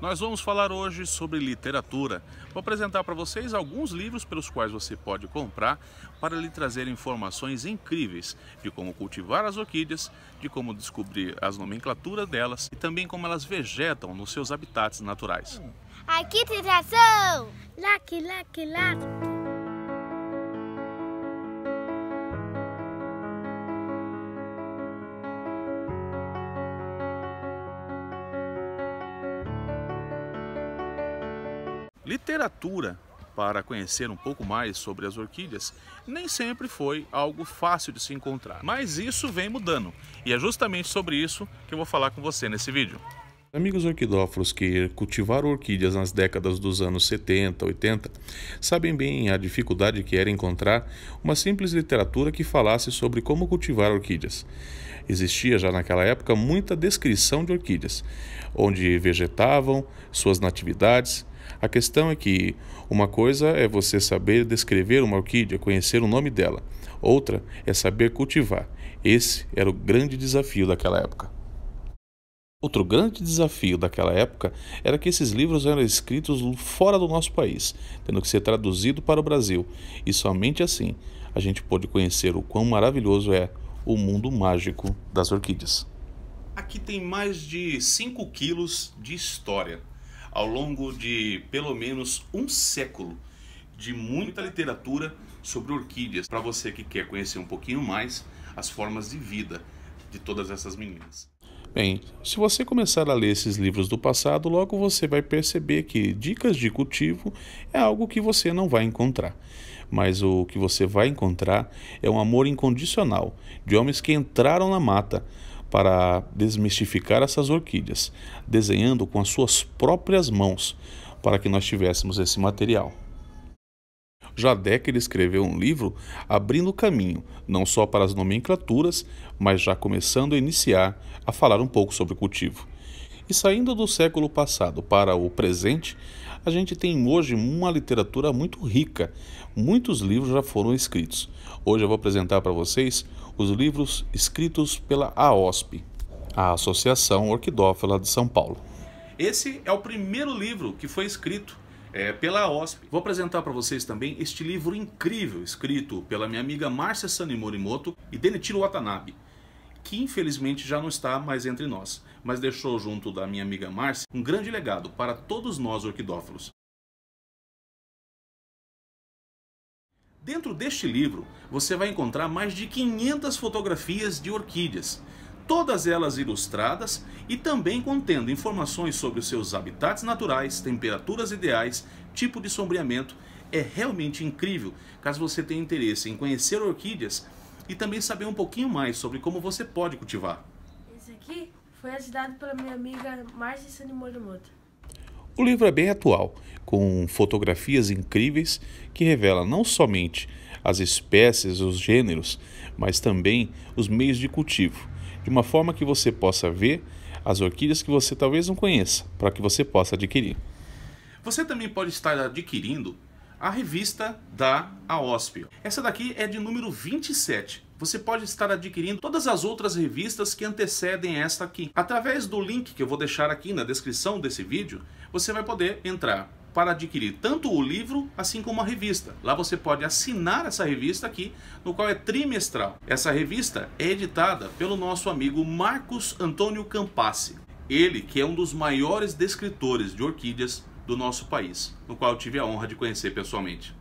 Nós vamos falar hoje sobre literatura. Vou apresentar para vocês alguns livros pelos quais você pode comprar para lhe trazer informações incríveis de como cultivar as orquídeas, de como descobrir as nomenclaturas delas e também como elas vegetam nos seus habitats naturais. Aqui tem tração! Lac, lac, lac! Literatura para conhecer um pouco mais sobre as orquídeas nem sempre foi algo fácil de se encontrar, mas isso vem mudando e é justamente sobre isso que eu vou falar com você nesse vídeo. Amigos orquidófilos que cultivaram orquídeas nas décadas dos anos 70, 80, sabem bem a dificuldade que era encontrar uma simples literatura que falasse sobre como cultivar orquídeas. Existia já naquela época muita descrição de orquídeas, onde vegetavam, suas natividades, a questão é que uma coisa é você saber descrever uma orquídea, conhecer o nome dela, outra é saber cultivar. Esse era o grande desafio daquela época. Outro grande desafio daquela época era que esses livros eram escritos fora do nosso país, tendo que ser traduzido para o Brasil, e somente assim a gente pôde conhecer o quão maravilhoso é o mundo mágico das orquídeas. Aqui tem mais de 5 quilos de história ao longo de pelo menos um século de muita literatura sobre orquídeas, para você que quer conhecer um pouquinho mais as formas de vida de todas essas meninas. Bem, se você começar a ler esses livros do passado, logo você vai perceber que dicas de cultivo é algo que você não vai encontrar. Mas o que você vai encontrar é um amor incondicional de homens que entraram na mata para desmistificar essas orquídeas, desenhando com as suas próprias mãos para que nós tivéssemos esse material. Já Decker escreveu um livro abrindo caminho, não só para as nomenclaturas, mas já começando a iniciar a falar um pouco sobre o cultivo. E saindo do século passado para o presente, a gente tem hoje uma literatura muito rica. Muitos livros já foram escritos. Hoje eu vou apresentar para vocês os livros escritos pela AOSP, a Associação Orquidófila de São Paulo. Esse é o primeiro livro que foi escrito é, pela AOSP. Vou apresentar para vocês também este livro incrível, escrito pela minha amiga Márcia Sani Morimoto e Denetiro Watanabe, que infelizmente já não está mais entre nós, mas deixou junto da minha amiga Márcia um grande legado para todos nós orquidófilos. Dentro deste livro, você vai encontrar mais de 500 fotografias de orquídeas, todas elas ilustradas e também contendo informações sobre os seus habitats naturais, temperaturas ideais, tipo de sombreamento. É realmente incrível caso você tenha interesse em conhecer orquídeas e também saber um pouquinho mais sobre como você pode cultivar. Esse aqui foi ajudado pela minha amiga Márcia Sanimoto. O livro é bem atual com fotografias incríveis que revela não somente as espécies, os gêneros, mas também os meios de cultivo, de uma forma que você possa ver as orquídeas que você talvez não conheça, para que você possa adquirir. Você também pode estar adquirindo a revista da AOSP. Essa daqui é de número 27. Você pode estar adquirindo todas as outras revistas que antecedem esta aqui. Através do link que eu vou deixar aqui na descrição desse vídeo, você vai poder entrar para adquirir tanto o livro assim como a revista. Lá você pode assinar essa revista aqui, no qual é trimestral. Essa revista é editada pelo nosso amigo Marcos Antônio Campassi. Ele que é um dos maiores descritores de orquídeas do nosso país, no qual eu tive a honra de conhecer pessoalmente.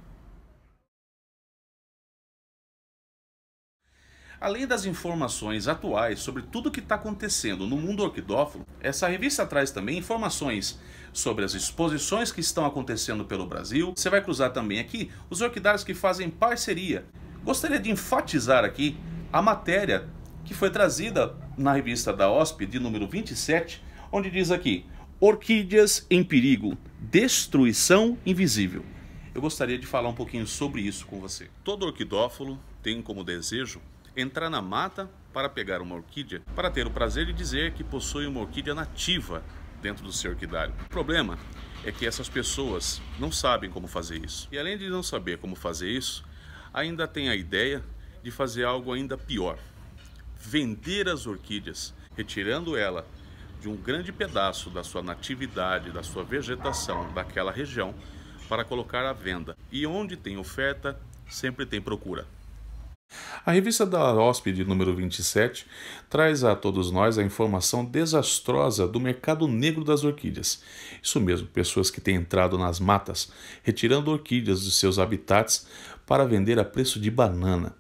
Além das informações atuais sobre tudo o que está acontecendo no mundo orquidófilo, essa revista traz também informações sobre as exposições que estão acontecendo pelo Brasil. Você vai cruzar também aqui os orquidários que fazem parceria. Gostaria de enfatizar aqui a matéria que foi trazida na revista da OSP de número 27, onde diz aqui: Orquídeas em perigo, destruição invisível. Eu gostaria de falar um pouquinho sobre isso com você. Todo orquidófilo tem como desejo entrar na mata para pegar uma orquídea, para ter o prazer de dizer que possui uma orquídea nativa dentro do seu orquidário. O problema é que essas pessoas não sabem como fazer isso. E além de não saber como fazer isso, ainda tem a ideia de fazer algo ainda pior: vender as orquídeas, retirando ela de um grande pedaço da sua natividade, da sua vegetação daquela região, para colocar à venda. E onde tem oferta, sempre tem procura. A revista da Hóspede número 27 traz a todos nós a informação desastrosa do mercado negro das orquídeas. Isso mesmo, pessoas que têm entrado nas matas, retirando orquídeas de seus habitats para vender a preço de banana.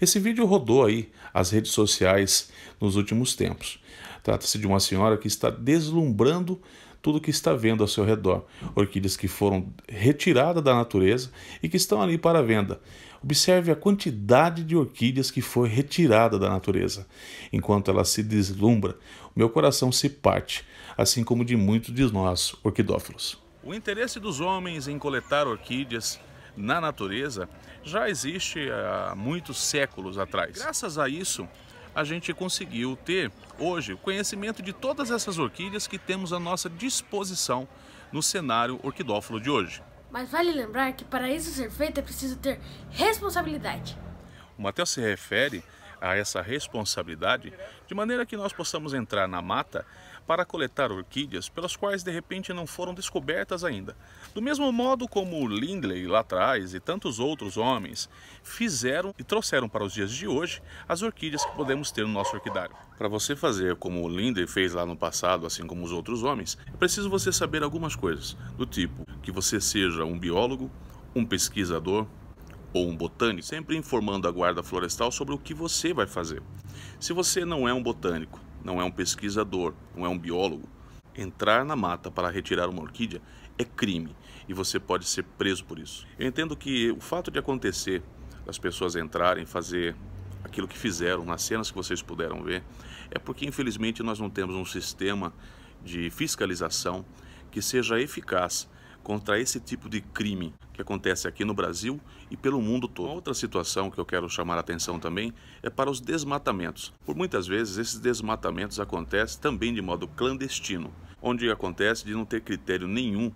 Esse vídeo rodou aí as redes sociais nos últimos tempos. Trata-se de uma senhora que está deslumbrando tudo que está vendo ao seu redor. Orquídeas que foram retiradas da natureza e que estão ali para venda. Observe a quantidade de orquídeas que foi retirada da natureza. Enquanto ela se deslumbra, meu coração se parte, assim como de muitos de nós, orquidófilos. O interesse dos homens em coletar orquídeas na natureza já existe há muitos séculos atrás. Graças a isso, a gente conseguiu ter hoje o conhecimento de todas essas orquídeas que temos à nossa disposição no cenário orquidófilo de hoje. Mas vale lembrar que para isso ser feito é preciso ter responsabilidade. O Mateus se refere a essa responsabilidade de maneira que nós possamos entrar na mata para coletar orquídeas pelas quais de repente não foram descobertas ainda. Do mesmo modo como Lindley lá atrás e tantos outros homens fizeram e trouxeram para os dias de hoje as orquídeas que podemos ter no nosso orquidário. Para você fazer como o Lindley fez lá no passado, assim como os outros homens, é preciso você saber algumas coisas, do tipo que você seja um biólogo, um pesquisador, ou um botânico, sempre informando a guarda florestal sobre o que você vai fazer. Se você não é um botânico, não é um pesquisador, não é um biólogo. Entrar na mata para retirar uma orquídea é crime e você pode ser preso por isso. Eu entendo que o fato de acontecer as pessoas entrarem, fazer aquilo que fizeram, nas cenas que vocês puderam ver, é porque infelizmente nós não temos um sistema de fiscalização que seja eficaz contra esse tipo de crime que acontece aqui no Brasil e pelo mundo todo. Uma outra situação que eu quero chamar a atenção também é para os desmatamentos. Por muitas vezes esses desmatamentos acontecem também de modo clandestino, onde acontece de não ter critério nenhum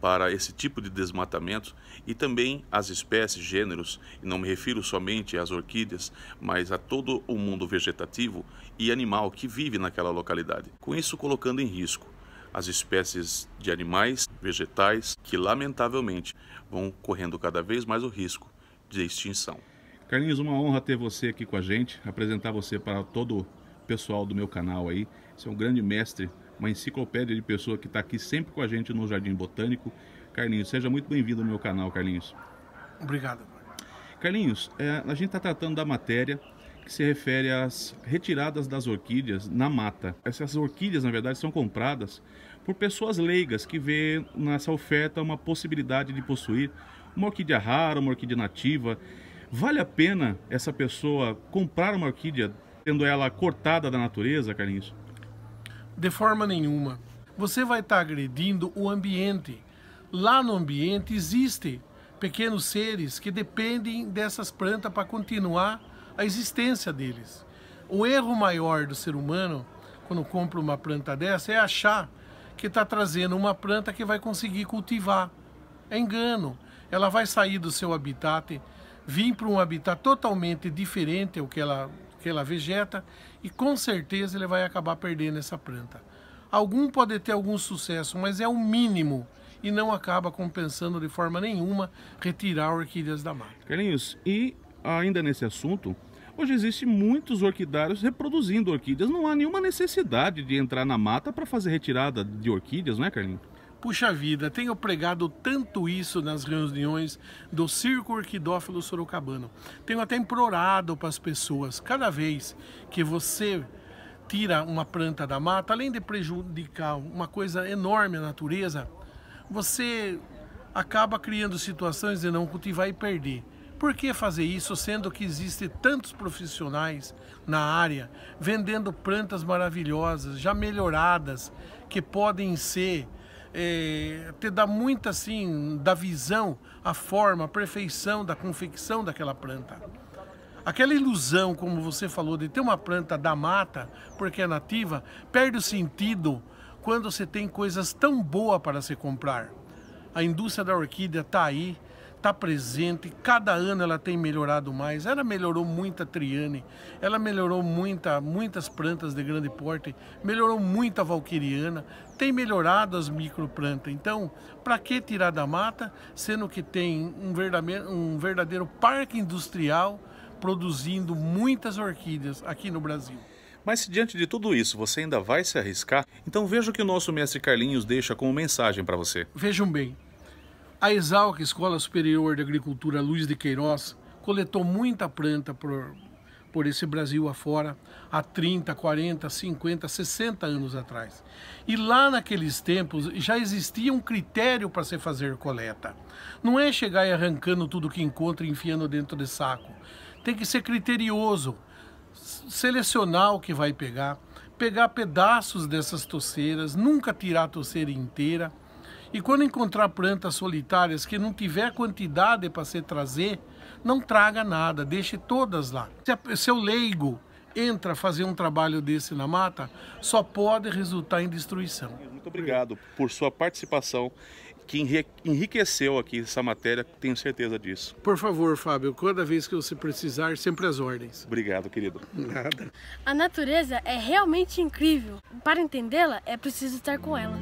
para esse tipo de desmatamento e também as espécies, gêneros, e não me refiro somente às orquídeas, mas a todo o mundo vegetativo e animal que vive naquela localidade, com isso colocando em risco as espécies de animais, vegetais, que lamentavelmente vão correndo cada vez mais o risco de extinção. Carlinhos, uma honra ter você aqui com a gente, apresentar você para todo o pessoal do meu canal aí. Você é um grande mestre, uma enciclopédia de pessoa que está aqui sempre com a gente no Jardim Botânico. Carlinhos, seja muito bem-vindo ao meu canal, Carlinhos. Obrigado. Carlinhos, é, a gente está tratando da matéria que se refere às retiradas das orquídeas na mata. Essas orquídeas, na verdade, são compradas por pessoas leigas que vê nessa oferta uma possibilidade de possuir uma orquídea rara, uma orquídea nativa. Vale a pena essa pessoa comprar uma orquídea tendo ela cortada da natureza, Carlinhos? De forma nenhuma. Você vai estar tá agredindo o ambiente. Lá no ambiente existem pequenos seres que dependem dessas plantas para continuar a existência deles. O erro maior do ser humano, quando compra uma planta dessa, é achar que está trazendo uma planta que vai conseguir cultivar. É engano. Ela vai sair do seu habitat, vir para um habitat totalmente diferente ao que ela, que ela vegeta e com certeza ele vai acabar perdendo essa planta. Algum pode ter algum sucesso, mas é o mínimo e não acaba compensando de forma nenhuma retirar orquídeas da mata. Carlinhos, e ainda nesse assunto, Hoje existem muitos orquidários reproduzindo orquídeas. Não há nenhuma necessidade de entrar na mata para fazer retirada de orquídeas, não é, Carlinhos? Puxa vida, tenho pregado tanto isso nas reuniões do Circo Orquidófilo Sorocabano. Tenho até implorado para as pessoas, cada vez que você tira uma planta da mata, além de prejudicar uma coisa enorme a natureza, você acaba criando situações de não cultivar e perder. Por que fazer isso sendo que existem tantos profissionais na área vendendo plantas maravilhosas, já melhoradas, que podem ser, é, te dar muita assim, da visão, a forma, a perfeição da confecção daquela planta. Aquela ilusão, como você falou, de ter uma planta da mata, porque é nativa, perde o sentido quando você tem coisas tão boas para se comprar. A indústria da orquídea está aí, está presente, cada ano ela tem melhorado mais. Ela melhorou muita Triane, ela melhorou muita, muitas plantas de grande porte, melhorou muita a Valquiriana, tem melhorado as microplantas. Então, para que tirar da mata, sendo que tem um verdadeiro, um verdadeiro parque industrial produzindo muitas orquídeas aqui no Brasil? Mas se diante de tudo isso você ainda vai se arriscar, então veja o que o nosso mestre Carlinhos deixa como mensagem para você. Vejam bem, a Exalc, Escola Superior de Agricultura Luiz de Queiroz, coletou muita planta por, por esse Brasil afora há 30, 40, 50, 60 anos atrás. E lá naqueles tempos já existia um critério para se fazer coleta. Não é chegar e arrancando tudo que encontra e enfiando dentro de saco. Tem que ser criterioso, selecionar o que vai pegar, pegar pedaços dessas toceiras, nunca tirar a toceira inteira e quando encontrar plantas solitárias que não tiver quantidade para se trazer, não traga nada, deixe todas lá. Se o leigo entra fazer um trabalho desse na mata, só pode resultar em destruição. Muito obrigado por sua participação que enriqueceu aqui essa matéria, tenho certeza disso. Por favor, Fábio, cada vez que você precisar, sempre as ordens. Obrigado, querido. Nada. A natureza é realmente incrível. Para entendê-la, é preciso estar com ela.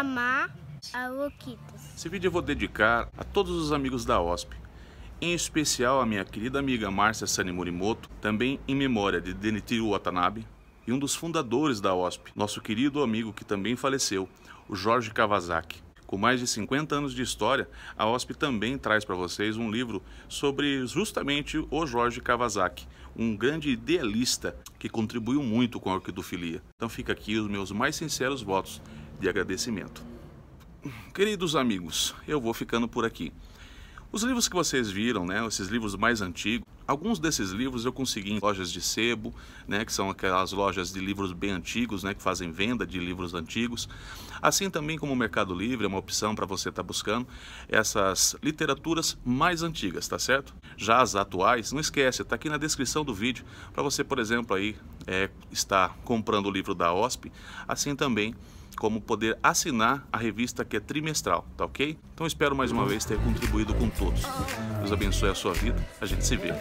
amar a Loquitas. Esse vídeo eu vou dedicar a todos os amigos da OSP, em especial a minha querida amiga Márcia Sani Morimoto, também em memória de Denichiro Watanabe, e um dos fundadores da OSP, nosso querido amigo que também faleceu, o Jorge Kawasaki. Com mais de 50 anos de história, a OSP também traz para vocês um livro sobre justamente o Jorge Kawasaki, um grande idealista que contribuiu muito com a orquidofilia. Então fica aqui os meus mais sinceros votos de agradecimento. Queridos amigos, eu vou ficando por aqui. Os livros que vocês viram, né, esses livros mais antigos, alguns desses livros eu consegui em lojas de sebo, né, que são aquelas lojas de livros bem antigos, né, que fazem venda de livros antigos. Assim também como o Mercado Livre é uma opção para você estar tá buscando essas literaturas mais antigas, tá certo? Já as atuais, não esquece, está aqui na descrição do vídeo para você, por exemplo, aí é, estar comprando o livro da OSP, assim também como poder assinar a revista que é trimestral, tá ok? Então espero mais uma vez ter contribuído com todos. Deus abençoe a sua vida. A gente se vê.